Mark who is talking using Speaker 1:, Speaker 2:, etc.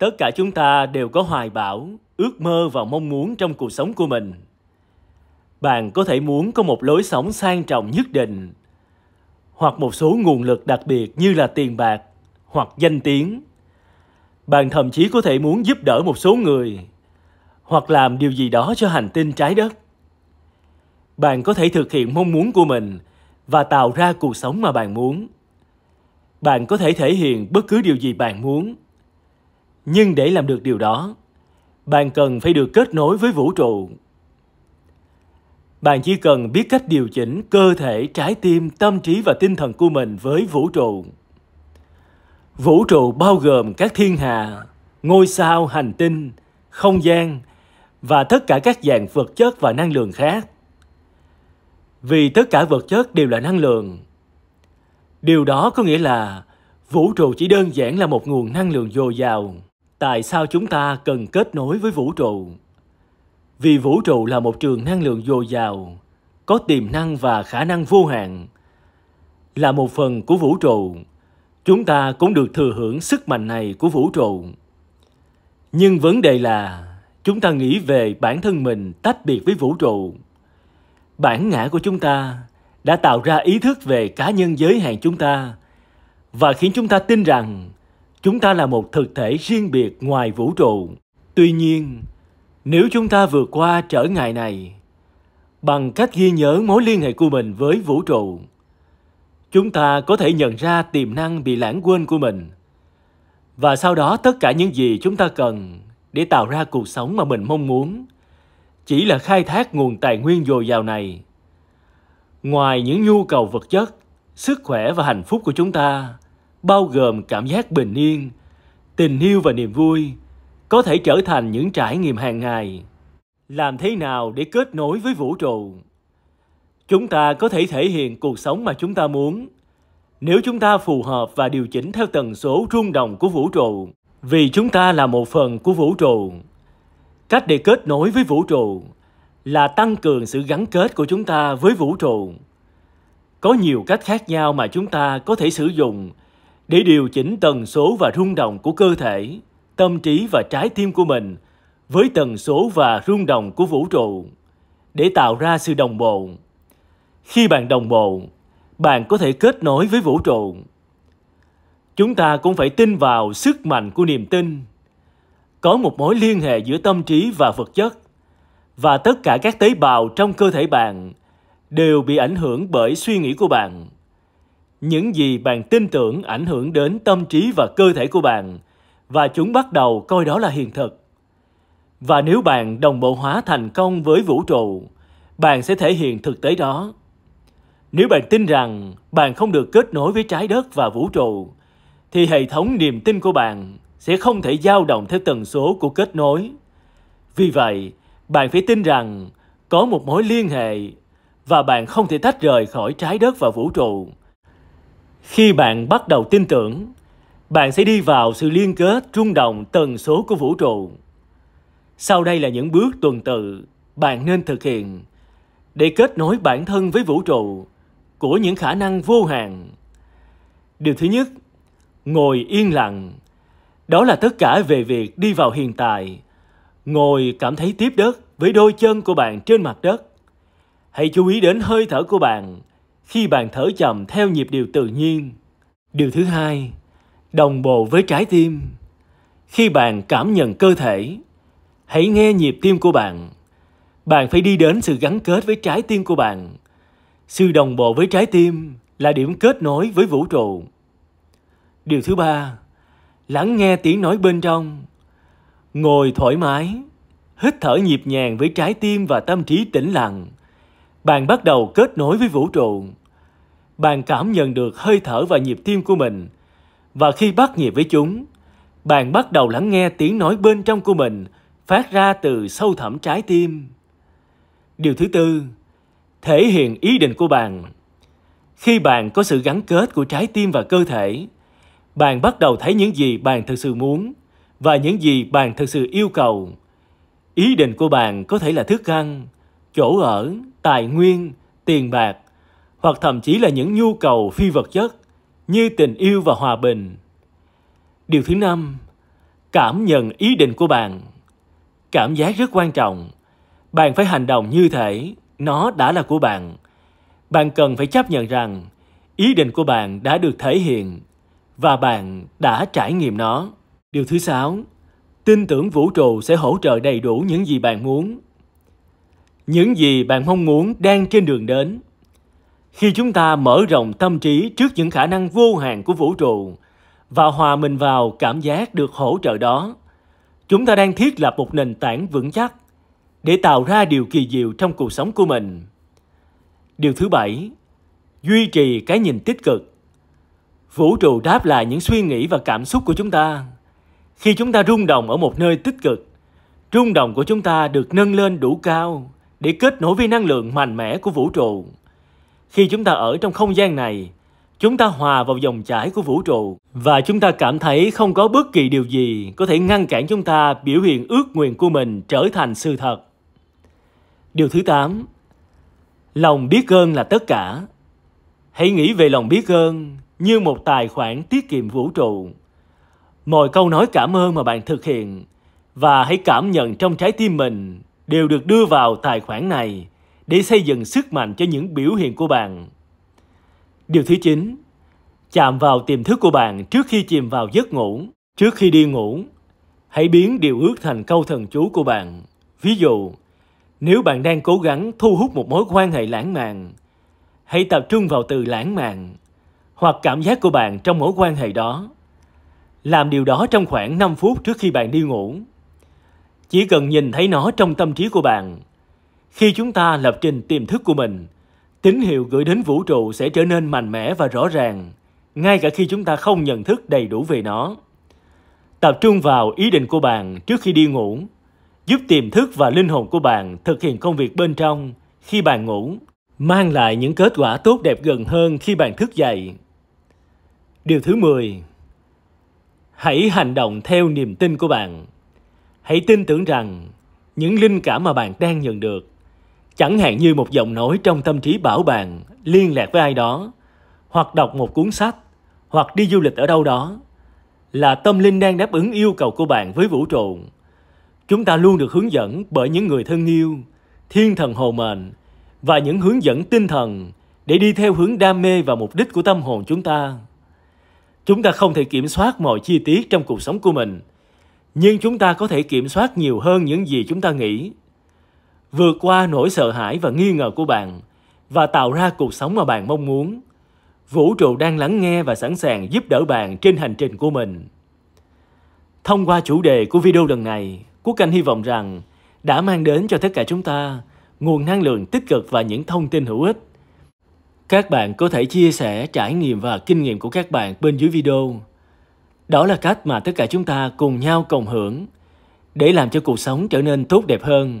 Speaker 1: Tất cả chúng ta đều có hoài bão, ước mơ và mong muốn trong cuộc sống của mình. Bạn có thể muốn có một lối sống sang trọng nhất định, hoặc một số nguồn lực đặc biệt như là tiền bạc hoặc danh tiếng. Bạn thậm chí có thể muốn giúp đỡ một số người, hoặc làm điều gì đó cho hành tinh trái đất. Bạn có thể thực hiện mong muốn của mình và tạo ra cuộc sống mà bạn muốn. Bạn có thể thể hiện bất cứ điều gì bạn muốn nhưng để làm được điều đó bạn cần phải được kết nối với vũ trụ bạn chỉ cần biết cách điều chỉnh cơ thể trái tim tâm trí và tinh thần của mình với vũ trụ vũ trụ bao gồm các thiên hà ngôi sao hành tinh không gian và tất cả các dạng vật chất và năng lượng khác vì tất cả vật chất đều là năng lượng điều đó có nghĩa là vũ trụ chỉ đơn giản là một nguồn năng lượng dồi dào tại sao chúng ta cần kết nối với vũ trụ vì vũ trụ là một trường năng lượng dồi dào có tiềm năng và khả năng vô hạn là một phần của vũ trụ chúng ta cũng được thừa hưởng sức mạnh này của vũ trụ nhưng vấn đề là chúng ta nghĩ về bản thân mình tách biệt với vũ trụ bản ngã của chúng ta đã tạo ra ý thức về cá nhân giới hạn chúng ta và khiến chúng ta tin rằng chúng ta là một thực thể riêng biệt ngoài vũ trụ tuy nhiên nếu chúng ta vượt qua trở ngại này bằng cách ghi nhớ mối liên hệ của mình với vũ trụ chúng ta có thể nhận ra tiềm năng bị lãng quên của mình và sau đó tất cả những gì chúng ta cần để tạo ra cuộc sống mà mình mong muốn chỉ là khai thác nguồn tài nguyên dồi dào này ngoài những nhu cầu vật chất sức khỏe và hạnh phúc của chúng ta bao gồm cảm giác bình yên tình yêu và niềm vui có thể trở thành những trải nghiệm hàng ngày làm thế nào để kết nối với vũ trụ chúng ta có thể thể hiện cuộc sống mà chúng ta muốn nếu chúng ta phù hợp và điều chỉnh theo tần số rung động của vũ trụ vì chúng ta là một phần của vũ trụ cách để kết nối với vũ trụ là tăng cường sự gắn kết của chúng ta với vũ trụ có nhiều cách khác nhau mà chúng ta có thể sử dụng để điều chỉnh tần số và rung động của cơ thể, tâm trí và trái tim của mình với tần số và rung động của vũ trụ để tạo ra sự đồng bộ. Khi bạn đồng bộ, bạn có thể kết nối với vũ trụ. Chúng ta cũng phải tin vào sức mạnh của niềm tin. Có một mối liên hệ giữa tâm trí và vật chất và tất cả các tế bào trong cơ thể bạn đều bị ảnh hưởng bởi suy nghĩ của bạn những gì bạn tin tưởng ảnh hưởng đến tâm trí và cơ thể của bạn và chúng bắt đầu coi đó là hiện thực và nếu bạn đồng bộ hóa thành công với vũ trụ bạn sẽ thể hiện thực tế đó nếu bạn tin rằng bạn không được kết nối với trái đất và vũ trụ thì hệ thống niềm tin của bạn sẽ không thể dao động theo tần số của kết nối vì vậy bạn phải tin rằng có một mối liên hệ và bạn không thể tách rời khỏi trái đất và vũ trụ khi bạn bắt đầu tin tưởng, bạn sẽ đi vào sự liên kết rung động tần số của vũ trụ. Sau đây là những bước tuần tự bạn nên thực hiện để kết nối bản thân với vũ trụ của những khả năng vô hạn. Điều thứ nhất, ngồi yên lặng. Đó là tất cả về việc đi vào hiện tại. Ngồi cảm thấy tiếp đất với đôi chân của bạn trên mặt đất. Hãy chú ý đến hơi thở của bạn khi bạn thở chậm theo nhịp điệu tự nhiên. Điều thứ hai, đồng bộ với trái tim. Khi bạn cảm nhận cơ thể, hãy nghe nhịp tim của bạn. Bạn phải đi đến sự gắn kết với trái tim của bạn. Sự đồng bộ với trái tim là điểm kết nối với vũ trụ. Điều thứ ba, lắng nghe tiếng nói bên trong. Ngồi thoải mái, hít thở nhịp nhàng với trái tim và tâm trí tĩnh lặng. Bạn bắt đầu kết nối với vũ trụ bạn cảm nhận được hơi thở và nhịp tim của mình. Và khi bắt nhịp với chúng, bạn bắt đầu lắng nghe tiếng nói bên trong của mình phát ra từ sâu thẳm trái tim. Điều thứ tư, thể hiện ý định của bạn. Khi bạn có sự gắn kết của trái tim và cơ thể, bạn bắt đầu thấy những gì bạn thực sự muốn và những gì bạn thực sự yêu cầu. Ý định của bạn có thể là thức ăn, chỗ ở, tài nguyên, tiền bạc hoặc thậm chí là những nhu cầu phi vật chất như tình yêu và hòa bình. Điều thứ năm, cảm nhận ý định của bạn. Cảm giác rất quan trọng. Bạn phải hành động như thể nó đã là của bạn. Bạn cần phải chấp nhận rằng ý định của bạn đã được thể hiện và bạn đã trải nghiệm nó. Điều thứ sáu, tin tưởng vũ trụ sẽ hỗ trợ đầy đủ những gì bạn muốn. Những gì bạn mong muốn đang trên đường đến khi chúng ta mở rộng tâm trí trước những khả năng vô hạn của vũ trụ và hòa mình vào cảm giác được hỗ trợ đó, chúng ta đang thiết lập một nền tảng vững chắc để tạo ra điều kỳ diệu trong cuộc sống của mình. Điều thứ bảy, duy trì cái nhìn tích cực. Vũ trụ đáp lại những suy nghĩ và cảm xúc của chúng ta. Khi chúng ta rung động ở một nơi tích cực, rung động của chúng ta được nâng lên đủ cao để kết nối với năng lượng mạnh mẽ của vũ trụ khi chúng ta ở trong không gian này, chúng ta hòa vào dòng chảy của vũ trụ và chúng ta cảm thấy không có bất kỳ điều gì có thể ngăn cản chúng ta biểu hiện ước nguyện của mình trở thành sự thật. Điều thứ tám, Lòng biết ơn là tất cả. Hãy nghĩ về lòng biết ơn như một tài khoản tiết kiệm vũ trụ. Mọi câu nói cảm ơn mà bạn thực hiện và hãy cảm nhận trong trái tim mình đều được đưa vào tài khoản này để xây dựng sức mạnh cho những biểu hiện của bạn. Điều thứ 9. Chạm vào tiềm thức của bạn trước khi chìm vào giấc ngủ. Trước khi đi ngủ, hãy biến điều ước thành câu thần chú của bạn. Ví dụ, nếu bạn đang cố gắng thu hút một mối quan hệ lãng mạn, hãy tập trung vào từ lãng mạn hoặc cảm giác của bạn trong mối quan hệ đó. Làm điều đó trong khoảng 5 phút trước khi bạn đi ngủ. Chỉ cần nhìn thấy nó trong tâm trí của bạn khi chúng ta lập trình tiềm thức của mình, tín hiệu gửi đến vũ trụ sẽ trở nên mạnh mẽ và rõ ràng, ngay cả khi chúng ta không nhận thức đầy đủ về nó. Tập trung vào ý định của bạn trước khi đi ngủ, giúp tiềm thức và linh hồn của bạn thực hiện công việc bên trong khi bạn ngủ, mang lại những kết quả tốt đẹp gần hơn khi bạn thức dậy. Điều thứ 10. Hãy hành động theo niềm tin của bạn. Hãy tin tưởng rằng những linh cảm mà bạn đang nhận được Chẳng hạn như một giọng nói trong tâm trí bảo bạn liên lạc với ai đó, hoặc đọc một cuốn sách, hoặc đi du lịch ở đâu đó, là tâm linh đang đáp ứng yêu cầu của bạn với vũ trụ. Chúng ta luôn được hướng dẫn bởi những người thân yêu, thiên thần hồ mệnh và những hướng dẫn tinh thần để đi theo hướng đam mê và mục đích của tâm hồn chúng ta. Chúng ta không thể kiểm soát mọi chi tiết trong cuộc sống của mình, nhưng chúng ta có thể kiểm soát nhiều hơn những gì chúng ta nghĩ vượt qua nỗi sợ hãi và nghi ngờ của bạn và tạo ra cuộc sống mà bạn mong muốn. Vũ trụ đang lắng nghe và sẵn sàng giúp đỡ bạn trên hành trình của mình. Thông qua chủ đề của video lần này, Quốc Anh hy vọng rằng đã mang đến cho tất cả chúng ta nguồn năng lượng tích cực và những thông tin hữu ích. Các bạn có thể chia sẻ trải nghiệm và kinh nghiệm của các bạn bên dưới video. Đó là cách mà tất cả chúng ta cùng nhau cộng hưởng để làm cho cuộc sống trở nên tốt đẹp hơn